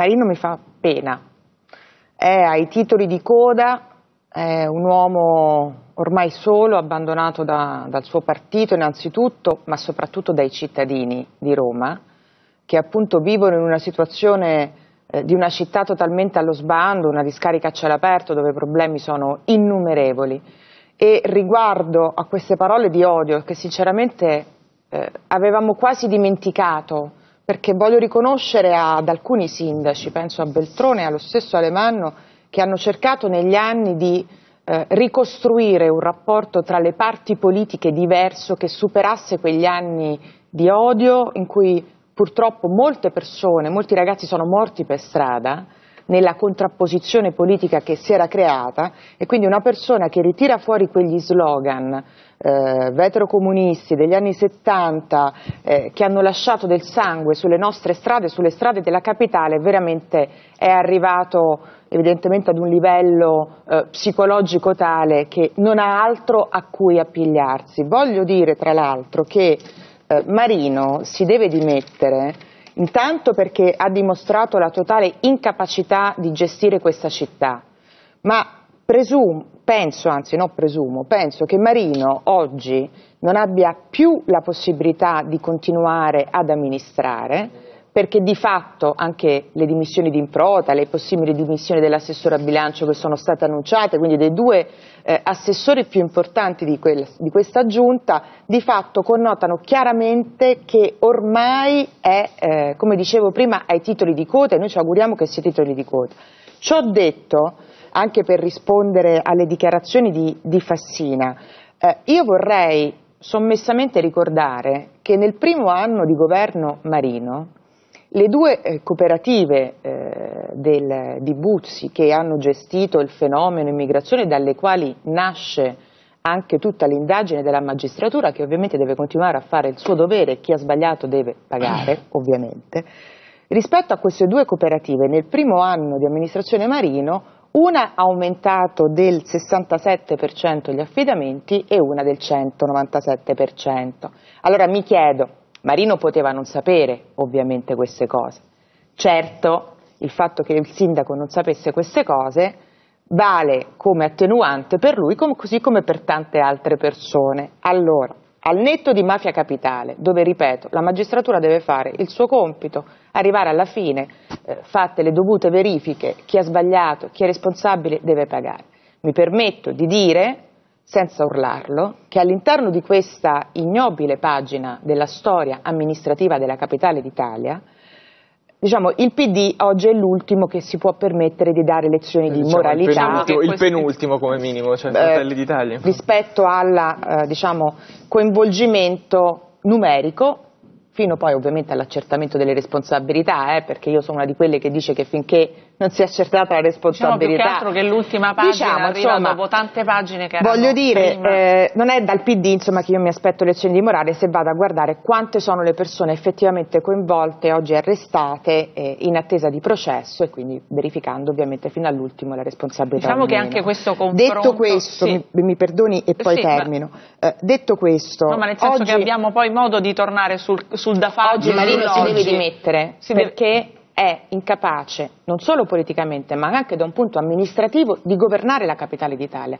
Marino mi fa pena, è ai titoli di coda, è un uomo ormai solo, abbandonato da, dal suo partito innanzitutto, ma soprattutto dai cittadini di Roma, che appunto vivono in una situazione eh, di una città totalmente allo sbando, una discarica a cielo aperto dove i problemi sono innumerevoli. E riguardo a queste parole di odio che sinceramente eh, avevamo quasi dimenticato perché voglio riconoscere ad alcuni sindaci, penso a Beltrone e allo stesso Alemanno, che hanno cercato negli anni di eh, ricostruire un rapporto tra le parti politiche diverso che superasse quegli anni di odio in cui purtroppo molte persone, molti ragazzi sono morti per strada nella contrapposizione politica che si era creata e quindi una persona che ritira fuori quegli slogan eh, veterocomunisti degli anni 70 eh, che hanno lasciato del sangue sulle nostre strade, sulle strade della capitale, veramente è arrivato evidentemente ad un livello eh, psicologico tale che non ha altro a cui appigliarsi. Voglio dire tra l'altro che eh, Marino si deve dimettere intanto perché ha dimostrato la totale incapacità di gestire questa città, ma presumo, penso, anzi non presumo, penso che Marino oggi non abbia più la possibilità di continuare ad amministrare, perché di fatto anche le dimissioni di Improta, le possibili dimissioni dell'assessore a bilancio che sono state annunciate, quindi dei due eh, assessori più importanti di, quel, di, questa giunta, di fatto connotano chiaramente che ormai è, eh, come dicevo prima, ai titoli di quota e noi ci auguriamo che sia titoli di quota. Ciò detto, anche per rispondere alle dichiarazioni di, di Fassina, eh, io vorrei sommessamente ricordare che nel primo anno di governo Marino le due eh, cooperative eh, del, di Buzzi che hanno gestito il fenomeno immigrazione, dalle quali nasce anche tutta l'indagine della magistratura, che ovviamente deve continuare a fare il suo dovere, chi ha sbagliato deve pagare, ovviamente. Rispetto a queste due cooperative, nel primo anno di amministrazione Marino, una ha aumentato del 67% gli affidamenti e una del 197%. Allora mi chiedo, Marino poteva non sapere ovviamente queste cose. Certo, il fatto che il sindaco non sapesse queste cose vale come attenuante per lui com- così come per tante altre persone. Allora, al netto di mafia capitale, dove ripeto, la magistratura deve fare il suo compito, arrivare alla fine, eh, fatte le dovute verifiche, chi ha sbagliato, chi è responsabile deve pagare. Mi permetto di dire senza urlarlo, che all'interno di questa ignobile pagina della storia amministrativa della capitale d'Italia, diciamo, il PD oggi è l'ultimo che si può permettere di dare lezioni diciamo, di moralità. Il penultimo, il penultimo come minimo, cioè eh, Fratelli d'Italia. Rispetto al eh, diciamo, coinvolgimento numerico fino poi ovviamente all'accertamento delle responsabilità, eh, perché io sono una di quelle che dice che finché non si è accertata la responsabilità. Diciamo più che altro che l'ultima pagina diciamo, arriva dopo tante pagine che erano Voglio dire, eh, non è dal PD insomma, che io mi aspetto lezioni di morale se vado a guardare quante sono le persone effettivamente coinvolte, oggi arrestate, eh, in attesa di processo e quindi verificando ovviamente fino all'ultimo la responsabilità. Diciamo che anche questo confronto... Detto questo, sì. mi, mi, perdoni e poi sì, termino, ma... eh, detto questo... No, ma nel senso oggi... che abbiamo poi modo di tornare sul, sul da fare... Oggi Marino si deve dimettere, si perché... Deve è incapace, non solo politicamente, ma anche da un punto amministrativo, di governare la capitale d'Italia.